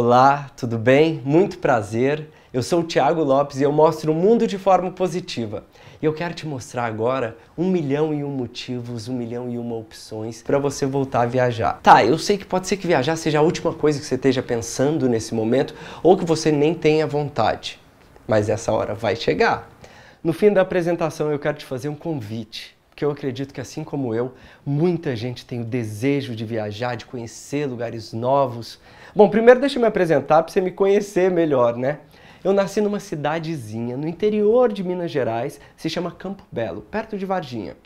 Olá, tudo bem? Muito prazer. Eu sou o Tiago Lopes e eu mostro o mundo de forma positiva. E eu quero te mostrar agora um milhão e um motivos, um milhão e uma opções para você voltar a viajar. Tá, eu sei que pode ser que viajar seja a última coisa que você esteja pensando nesse momento ou que você nem tenha vontade, mas essa hora vai chegar. No fim da apresentação, eu quero te fazer um convite porque eu acredito que, assim como eu, muita gente tem o desejo de viajar, de conhecer lugares novos. Bom, primeiro deixa eu me apresentar para você me conhecer melhor, né? Eu nasci numa cidadezinha no interior de Minas Gerais, se chama Campo Belo, perto de Varginha.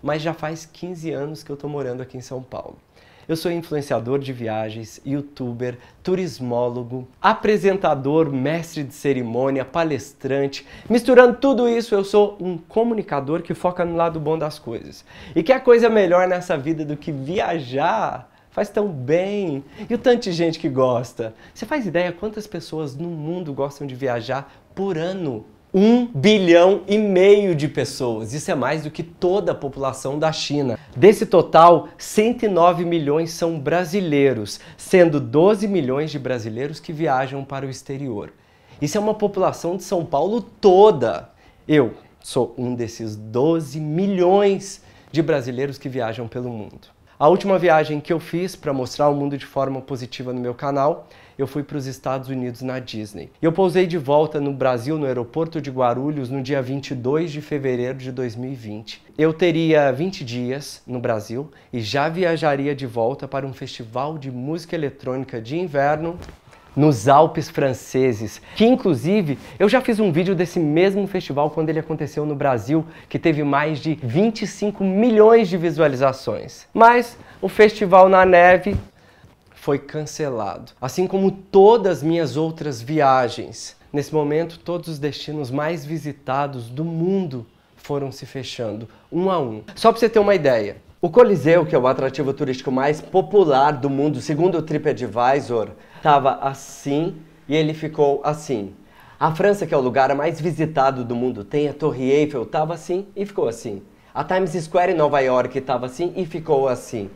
Mas já faz 15 anos que eu estou morando aqui em São Paulo. Eu sou influenciador de viagens, youtuber, turismólogo, apresentador, mestre de cerimônia, palestrante. Misturando tudo isso, eu sou um comunicador que foca no lado bom das coisas. E que a coisa é melhor nessa vida do que viajar? Faz tão bem. E o tanto de gente que gosta. Você faz ideia quantas pessoas no mundo gostam de viajar por ano? 1 bilhão e meio de pessoas. Isso é mais do que toda a população da China. Desse total, 109 milhões são brasileiros, sendo 12 milhões de brasileiros que viajam para o exterior. Isso é uma população de São Paulo toda. Eu sou um desses 12 milhões de brasileiros que viajam pelo mundo. A última viagem que eu fiz para mostrar o mundo de forma positiva no meu canal eu fui para os Estados Unidos na Disney. Eu pousei de volta no Brasil, no aeroporto de Guarulhos, no dia 22 de fevereiro de 2020. Eu teria 20 dias no Brasil e já viajaria de volta para um festival de música eletrônica de inverno nos Alpes franceses, que inclusive eu já fiz um vídeo desse mesmo festival quando ele aconteceu no Brasil, que teve mais de 25 milhões de visualizações. Mas o festival na neve foi cancelado. Assim como todas minhas outras viagens. Nesse momento, todos os destinos mais visitados do mundo foram se fechando, um a um. Só para você ter uma ideia, o Coliseu, que é o atrativo turístico mais popular do mundo, segundo o TripAdvisor, estava assim e ele ficou assim. A França, que é o lugar mais visitado do mundo, tem a Torre Eiffel, estava assim e ficou assim. A Times Square em Nova York estava assim e ficou assim.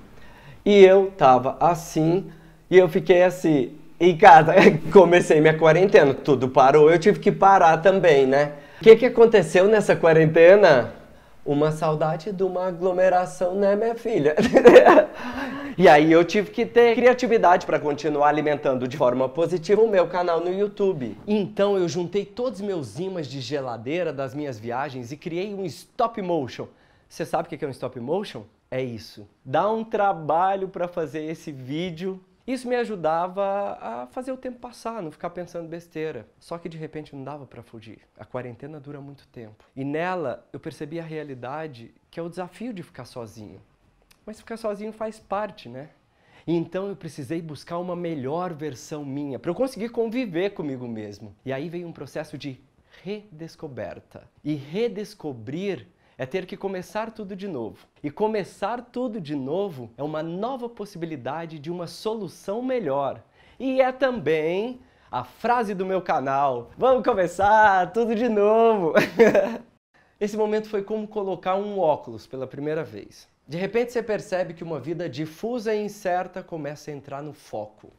E eu estava assim e eu fiquei assim, em casa, comecei minha quarentena, tudo parou, eu tive que parar também, né? O que, que aconteceu nessa quarentena? Uma saudade de uma aglomeração, né, minha filha? e aí eu tive que ter criatividade para continuar alimentando de forma positiva o meu canal no YouTube. Então eu juntei todos os meus imãs de geladeira das minhas viagens e criei um stop motion. Você sabe o que é um stop motion? É isso. Dá um trabalho para fazer esse vídeo isso me ajudava a fazer o tempo passar, não ficar pensando besteira. Só que de repente não dava para fugir. A quarentena dura muito tempo. E nela eu percebi a realidade que é o desafio de ficar sozinho. Mas ficar sozinho faz parte, né? Então eu precisei buscar uma melhor versão minha para eu conseguir conviver comigo mesmo. E aí veio um processo de redescoberta. E redescobrir é ter que começar tudo de novo. E começar tudo de novo é uma nova possibilidade de uma solução melhor. E é também a frase do meu canal: Vamos começar tudo de novo! Esse momento foi como colocar um óculos pela primeira vez. De repente você percebe que uma vida difusa e incerta começa a entrar no foco.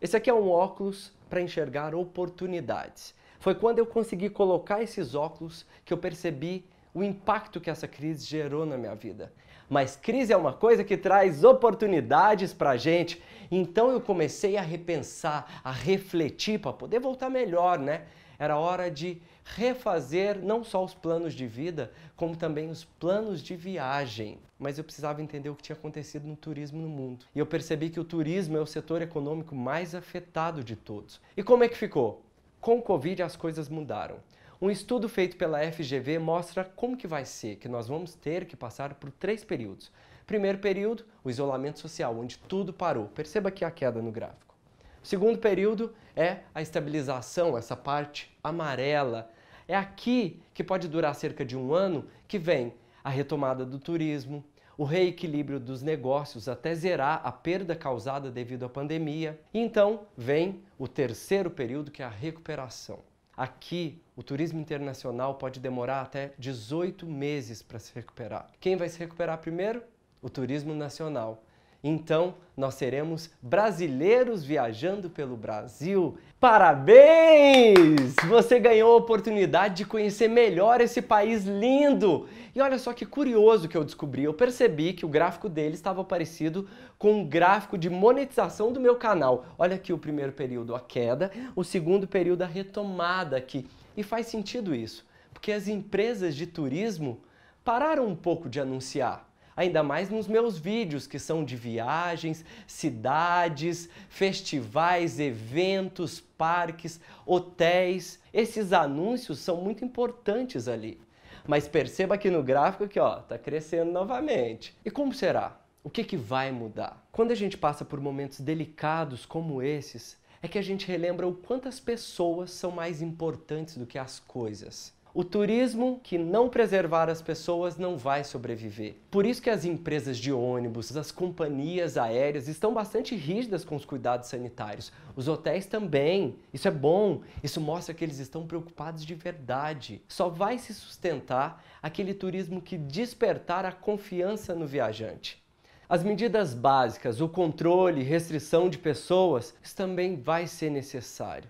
Esse aqui é um óculos para enxergar oportunidades. Foi quando eu consegui colocar esses óculos que eu percebi o impacto que essa crise gerou na minha vida. Mas crise é uma coisa que traz oportunidades para a gente. Então eu comecei a repensar, a refletir para poder voltar melhor, né? Era hora de refazer não só os planos de vida, como também os planos de viagem. Mas eu precisava entender o que tinha acontecido no turismo no mundo. E eu percebi que o turismo é o setor econômico mais afetado de todos. E como é que ficou? Com o Covid as coisas mudaram. Um estudo feito pela FGV mostra como que vai ser, que nós vamos ter que passar por três períodos. Primeiro período, o isolamento social, onde tudo parou. Perceba aqui a queda no gráfico. segundo período é a estabilização, essa parte amarela. É aqui que pode durar cerca de um ano que vem a retomada do turismo, o reequilíbrio dos negócios até zerar a perda causada devido à pandemia. E então vem o terceiro período, que é a recuperação. Aqui, o turismo internacional pode demorar até 18 meses para se recuperar. Quem vai se recuperar primeiro? O turismo nacional. Então, nós seremos brasileiros viajando pelo Brasil. Parabéns! Você ganhou a oportunidade de conhecer melhor esse país lindo. E olha só que curioso que eu descobri. Eu percebi que o gráfico dele estava parecido com o gráfico de monetização do meu canal. Olha aqui o primeiro período, a queda, o segundo período, a retomada aqui. E faz sentido isso, porque as empresas de turismo pararam um pouco de anunciar ainda mais nos meus vídeos que são de viagens, cidades, festivais, eventos, parques, hotéis. Esses anúncios são muito importantes ali. Mas perceba aqui no gráfico que ó, tá crescendo novamente. E como será? O que, que vai mudar? Quando a gente passa por momentos delicados como esses, é que a gente relembra o quantas pessoas são mais importantes do que as coisas. O turismo que não preservar as pessoas não vai sobreviver. Por isso que as empresas de ônibus, as companhias aéreas estão bastante rígidas com os cuidados sanitários. Os hotéis também. Isso é bom, isso mostra que eles estão preocupados de verdade. Só vai se sustentar aquele turismo que despertar a confiança no viajante. As medidas básicas, o controle, restrição de pessoas, isso também vai ser necessário.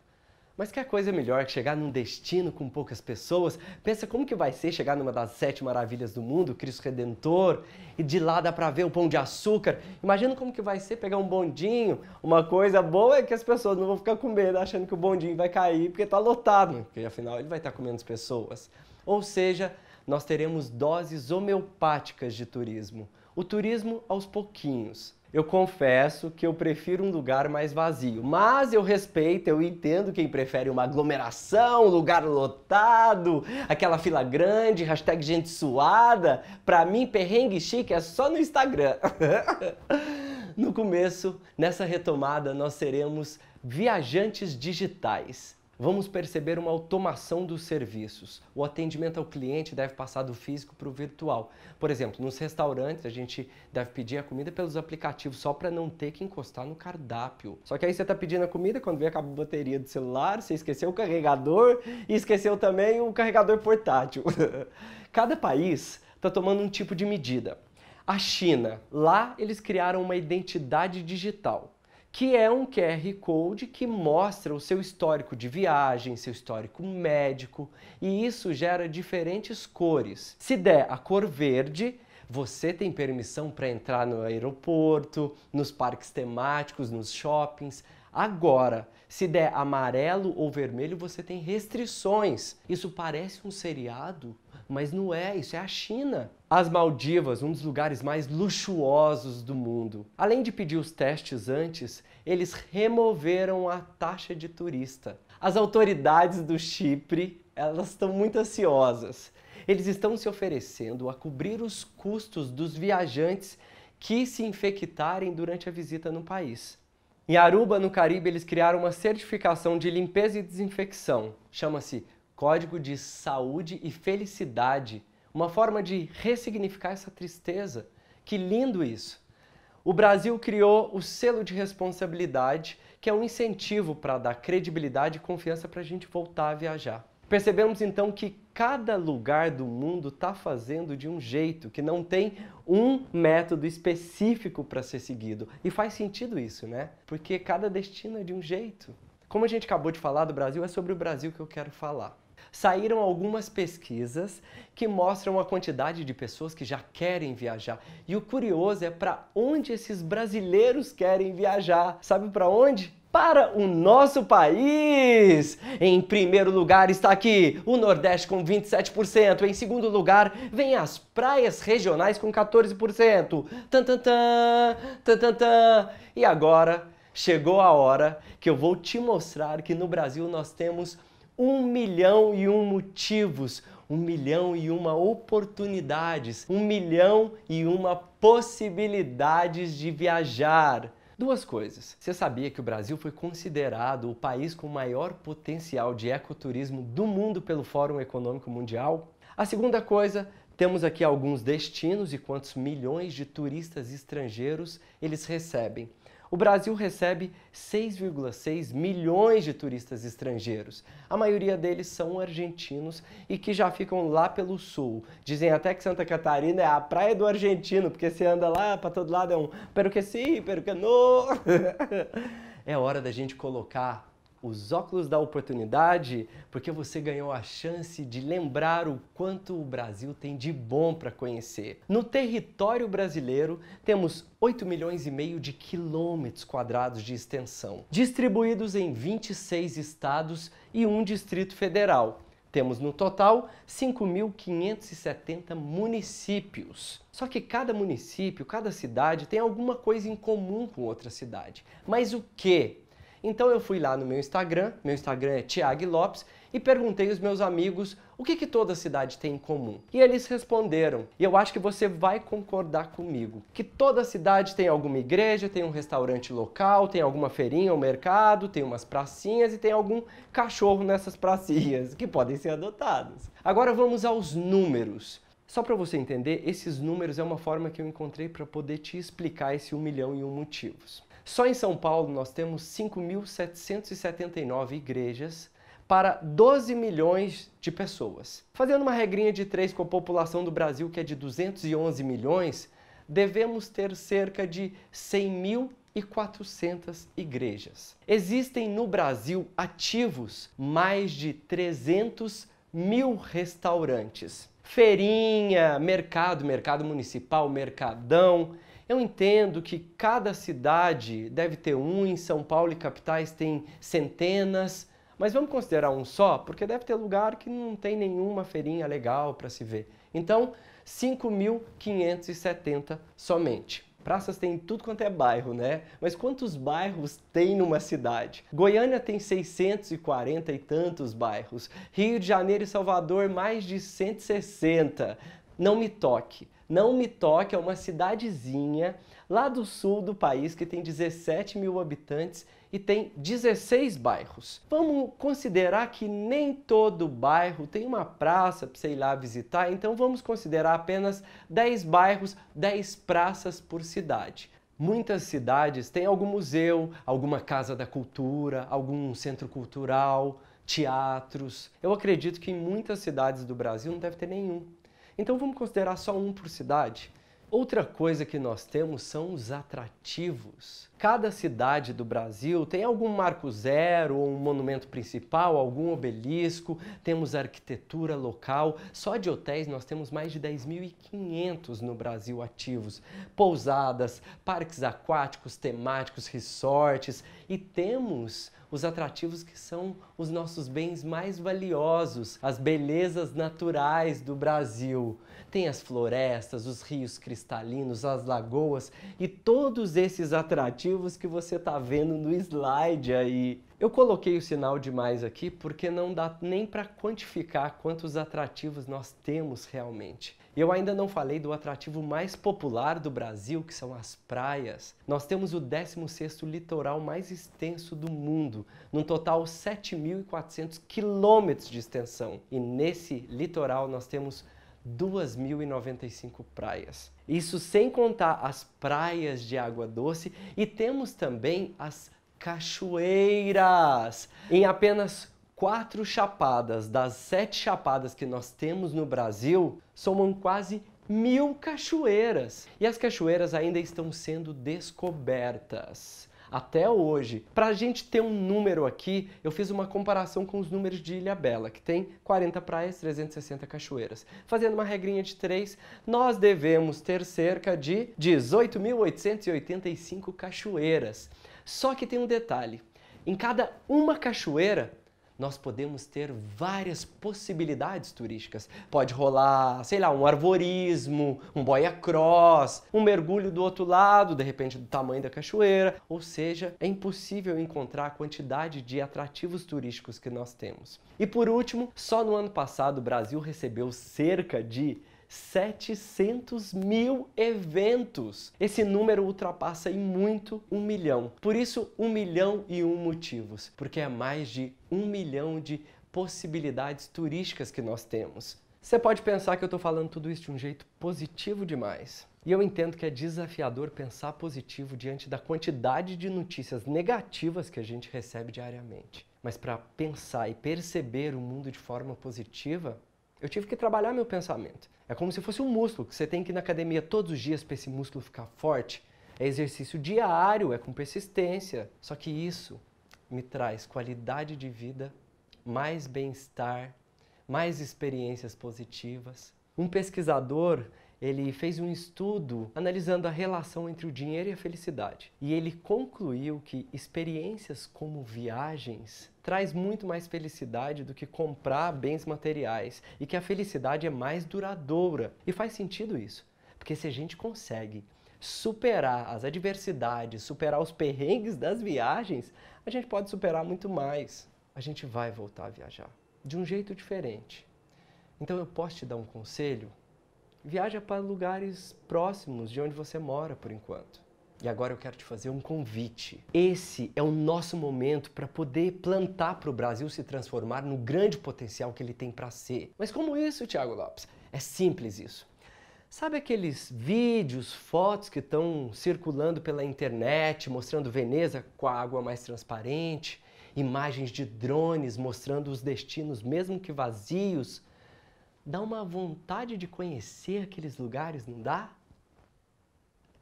Mas que coisa é melhor que chegar num destino com poucas pessoas? Pensa como que vai ser chegar numa das sete maravilhas do mundo, Cristo Redentor, e de lá dá para ver o pão de açúcar. Imagina como que vai ser pegar um bondinho. Uma coisa boa é que as pessoas não vão ficar com medo achando que o bondinho vai cair porque está lotado, porque afinal ele vai estar tá com menos pessoas. Ou seja, nós teremos doses homeopáticas de turismo. O turismo aos pouquinhos eu confesso que eu prefiro um lugar mais vazio, mas eu respeito, eu entendo quem prefere uma aglomeração, um lugar lotado, aquela fila grande, hashtag gente suada. Pra mim, perrengue chique é só no Instagram. no começo, nessa retomada, nós seremos viajantes digitais vamos perceber uma automação dos serviços. O atendimento ao cliente deve passar do físico para o virtual. Por exemplo, nos restaurantes a gente deve pedir a comida pelos aplicativos só para não ter que encostar no cardápio. Só que aí você está pedindo a comida, quando vem a bateria do celular, você esqueceu o carregador e esqueceu também o carregador portátil. Cada país está tomando um tipo de medida. A China, lá eles criaram uma identidade digital que é um QR Code que mostra o seu histórico de viagem, seu histórico médico, e isso gera diferentes cores. Se der a cor verde, você tem permissão para entrar no aeroporto, nos parques temáticos, nos shoppings. Agora, se der amarelo ou vermelho, você tem restrições. Isso parece um seriado, mas não é, isso é a China as Maldivas, um dos lugares mais luxuosos do mundo. Além de pedir os testes antes, eles removeram a taxa de turista. As autoridades do Chipre, elas estão muito ansiosas. Eles estão se oferecendo a cobrir os custos dos viajantes que se infectarem durante a visita no país. Em Aruba, no Caribe, eles criaram uma certificação de limpeza e desinfecção. Chama-se Código de Saúde e Felicidade uma forma de ressignificar essa tristeza. Que lindo isso! O Brasil criou o selo de responsabilidade, que é um incentivo para dar credibilidade e confiança para a gente voltar a viajar. Percebemos então que cada lugar do mundo está fazendo de um jeito, que não tem um método específico para ser seguido. E faz sentido isso, né? Porque cada destino é de um jeito. Como a gente acabou de falar do Brasil, é sobre o Brasil que eu quero falar saíram algumas pesquisas que mostram a quantidade de pessoas que já querem viajar. E o curioso é para onde esses brasileiros querem viajar. Sabe para onde? para o nosso país. Em primeiro lugar está aqui o Nordeste com 27%, em segundo lugar vem as praias regionais com 14%. Tan tan tan, tan tan tan. E agora chegou a hora que eu vou te mostrar que no Brasil nós temos um milhão e um motivos, um milhão e uma oportunidades, um milhão e uma possibilidades de viajar. Duas coisas. Você sabia que o Brasil foi considerado o país com maior potencial de ecoturismo do mundo pelo Fórum Econômico Mundial? A segunda coisa, temos aqui alguns destinos e quantos milhões de turistas estrangeiros eles recebem o Brasil recebe 6,6 milhões de turistas estrangeiros. A maioria deles são argentinos e que já ficam lá pelo sul. Dizem até que Santa Catarina é a praia do argentino, porque você anda lá para todo lado é um pero que sim, pero que não. é hora da gente colocar os óculos da oportunidade, porque você ganhou a chance de lembrar o quanto o Brasil tem de bom para conhecer. No território brasileiro, temos 8 milhões e meio de quilômetros quadrados de extensão, distribuídos em 26 estados e um distrito federal. Temos no total 5.570 municípios. Só que cada município, cada cidade tem alguma coisa em comum com outra cidade. Mas o que então eu fui lá no meu Instagram, meu Instagram é Tiago Lopes, e perguntei aos meus amigos o que, que toda cidade tem em comum. E eles responderam, e eu acho que você vai concordar comigo, que toda cidade tem alguma igreja, tem um restaurante local, tem alguma feirinha ou um mercado, tem umas pracinhas e tem algum cachorro nessas pracinhas, que podem ser adotados. Agora vamos aos números. Só para você entender, esses números é uma forma que eu encontrei para poder te explicar esse um milhão e um motivos. Só em São Paulo nós temos 5.779 igrejas para 12 milhões de pessoas. Fazendo uma regrinha de três com a população do Brasil, que é de 211 milhões, devemos ter cerca de 100.400 igrejas. Existem no Brasil ativos mais de 300 mil restaurantes. Feirinha, mercado, mercado municipal, mercadão, eu entendo que cada cidade deve ter um, em São Paulo e capitais tem centenas, mas vamos considerar um só, porque deve ter lugar que não tem nenhuma feirinha legal para se ver. Então, 5.570 somente. Praças tem tudo quanto é bairro, né? Mas quantos bairros tem numa cidade? Goiânia tem 640 e tantos bairros. Rio de Janeiro e Salvador, mais de 160. Não me toque. Não Me Toque é uma cidadezinha lá do sul do país que tem 17 mil habitantes e tem 16 bairros. Vamos considerar que nem todo bairro tem uma praça para você ir lá visitar, então vamos considerar apenas 10 bairros, 10 praças por cidade. Muitas cidades têm algum museu, alguma casa da cultura, algum centro cultural, teatros. Eu acredito que em muitas cidades do Brasil não deve ter nenhum. Então vamos considerar só um por cidade? Outra coisa que nós temos são os atrativos. Cada cidade do Brasil tem algum marco zero, ou um monumento principal, algum obelisco, temos arquitetura local. Só de hotéis nós temos mais de 10.500 no Brasil ativos. Pousadas, parques aquáticos, temáticos, resorts e temos os atrativos que são os nossos bens mais valiosos, as belezas naturais do Brasil tem as florestas, os rios cristalinos, as lagoas e todos esses atrativos que você está vendo no slide aí. Eu coloquei o sinal demais aqui porque não dá nem para quantificar quantos atrativos nós temos realmente. Eu ainda não falei do atrativo mais popular do Brasil, que são as praias. Nós temos o 16º litoral mais extenso do mundo, num total 7.400 quilômetros de extensão. E nesse litoral nós temos 2.095 praias. Isso sem contar as praias de água doce e temos também as cachoeiras. Em apenas quatro chapadas das sete chapadas que nós temos no Brasil, somam quase mil cachoeiras. E as cachoeiras ainda estão sendo descobertas até hoje. Para a gente ter um número aqui, eu fiz uma comparação com os números de Ilha Bela, que tem 40 praias, 360 cachoeiras. Fazendo uma regrinha de três, nós devemos ter cerca de 18.885 cachoeiras. Só que tem um detalhe: em cada uma cachoeira nós podemos ter várias possibilidades turísticas. Pode rolar, sei lá, um arvorismo, um boia cross, um mergulho do outro lado, de repente do tamanho da cachoeira. Ou seja, é impossível encontrar a quantidade de atrativos turísticos que nós temos. E por último, só no ano passado o Brasil recebeu cerca de 700 mil eventos. Esse número ultrapassa em muito um milhão. Por isso, um milhão e um motivos, porque é mais de um milhão de possibilidades turísticas que nós temos. Você pode pensar que eu estou falando tudo isso de um jeito positivo demais. E eu entendo que é desafiador pensar positivo diante da quantidade de notícias negativas que a gente recebe diariamente. Mas para pensar e perceber o mundo de forma positiva, eu tive que trabalhar meu pensamento. É como se fosse um músculo que você tem que ir na academia todos os dias para esse músculo ficar forte. É exercício diário, é com persistência. Só que isso me traz qualidade de vida, mais bem-estar, mais experiências positivas. Um pesquisador ele fez um estudo analisando a relação entre o dinheiro e a felicidade. E ele concluiu que experiências como viagens traz muito mais felicidade do que comprar bens materiais e que a felicidade é mais duradoura. E faz sentido isso, porque se a gente consegue superar as adversidades, superar os perrengues das viagens, a gente pode superar muito mais. A gente vai voltar a viajar de um jeito diferente. Então eu posso te dar um conselho? Viaja para lugares próximos de onde você mora por enquanto. E agora eu quero te fazer um convite. Esse é o nosso momento para poder plantar para o Brasil se transformar no grande potencial que ele tem para ser. Mas como isso, Thiago Lopes? É simples isso. Sabe aqueles vídeos, fotos que estão circulando pela internet mostrando Veneza com a água mais transparente, imagens de drones mostrando os destinos mesmo que vazios, dá uma vontade de conhecer aqueles lugares, não dá?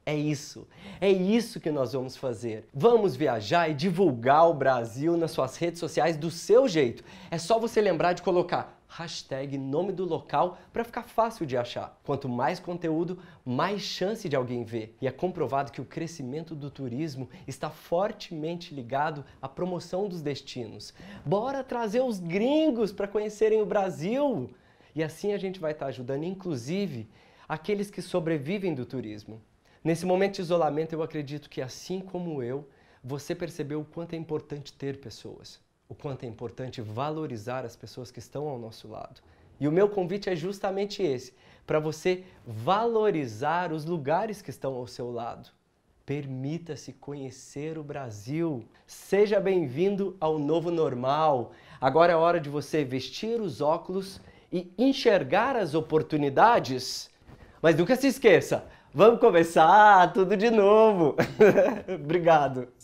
É isso, é isso que nós vamos fazer. Vamos viajar e divulgar o Brasil nas suas redes sociais do seu jeito. É só você lembrar de colocar hashtag nome do local para ficar fácil de achar. Quanto mais conteúdo, mais chance de alguém ver. E é comprovado que o crescimento do turismo está fortemente ligado à promoção dos destinos. Bora trazer os gringos para conhecerem o Brasil! E assim a gente vai estar ajudando, inclusive, aqueles que sobrevivem do turismo. Nesse momento de isolamento, eu acredito que, assim como eu, você percebeu o quanto é importante ter pessoas, o quanto é importante valorizar as pessoas que estão ao nosso lado. E o meu convite é justamente esse: para você valorizar os lugares que estão ao seu lado. Permita-se conhecer o Brasil. Seja bem-vindo ao novo normal. Agora é hora de você vestir os óculos e enxergar as oportunidades. Mas nunca se esqueça, vamos começar tudo de novo. Obrigado.